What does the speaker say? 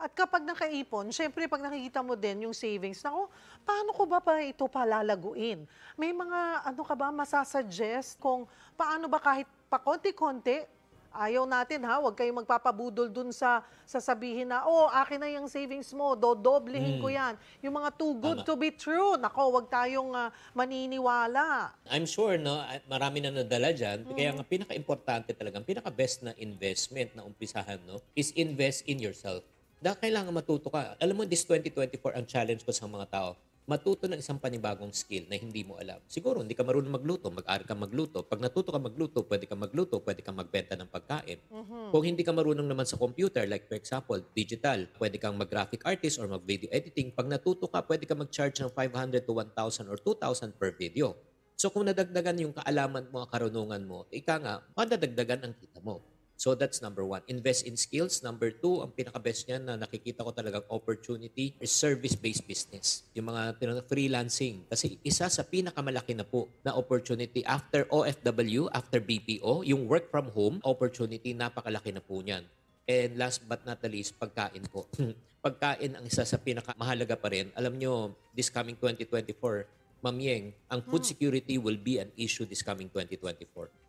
At kapag nakaipon, syempre pag nakikita mo din yung savings, nako, paano ko ba pa ito palalaguin? May mga ano ka ba masasuggest kung paano ba kahit pa konti konti Ayaw natin ha, huwag kayong magpapabudol dun sa sasabihin na, oh, akin na yung savings mo, dodoblehin mm. ko hmm. yan. Yung mga too good Tama. to be true, nako, huwag tayong uh, maniniwala. I'm sure, no, ah, marami na nadala dyan. Mm. Kaya ang pinaka-importante talaga, ang pinaka-best na investment na umpisahan, no, is invest in yourself dahil kailangan matuto ka. Alam mo, this 2024, ang challenge ko sa mga tao, matuto ng isang panibagong skill na hindi mo alam. Siguro, hindi ka marunong magluto, mag-aral ka magluto. Pag natuto ka magluto, pwede ka magluto, pwede ka magbenta ng pagkain. Mm-hmm. Kung hindi ka marunong naman sa computer, like for example, digital, pwede kang mag-graphic artist or mag-video editing. Pag natuto ka, pwede ka mag-charge ng 500 to 1,000 or 2,000 per video. So kung nadagdagan yung kaalaman mo, karunungan mo, ika nga, madadagdagan ang kita mo. So that's number one. Invest in skills. Number two, ang pinaka-best niyan na nakikita ko talagang opportunity is service-based business. Yung mga freelancing. Kasi isa sa pinakamalaki na po na opportunity after OFW, after BPO, yung work from home opportunity, napakalaki na po niyan. And last but not the least, pagkain po. pagkain ang isa sa pinakamahalaga pa rin. Alam nyo, this coming 2024, Ma'am Yeng, ang food hmm. security will be an issue this coming 2024.